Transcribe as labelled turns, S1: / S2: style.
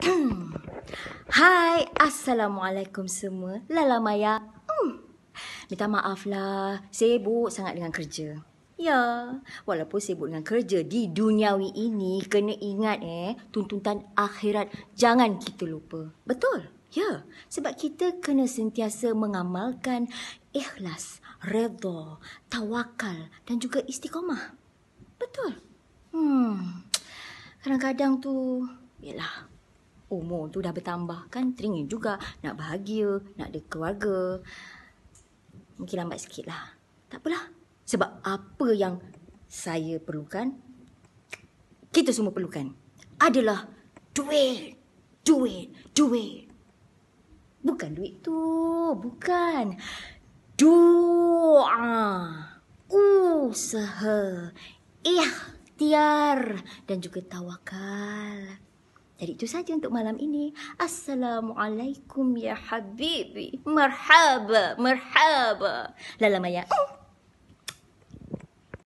S1: Hmm. Hai, Assalamualaikum semua. Lala Maya. Hmm. Minta maaf sibuk sangat dengan kerja. Ya, walaupun sibuk dengan kerja di duniawi ini, kena ingat eh, tuntutan akhirat jangan kita lupa. Betul? Ya, sebab kita kena sentiasa mengamalkan ikhlas, redha, tawakal dan juga istiqamah. Betul? Hmm. Kadang-kadang tu, yalah, umur tu dah bertambah kan teringin juga nak bahagia, nak ada keluarga. Mungkin lambat sikit lah. Tak apalah. Sebab apa yang saya perlukan, kita semua perlukan adalah duit. Duit. Duit. Bukan duit tu. Bukan. Doa. Usaha. Ikhtiar. Dan juga tawakal. Jadi itu saja untuk malam ini. Assalamualaikum ya Habibi. Merhaba, merhaba. Lala Maya. Oh.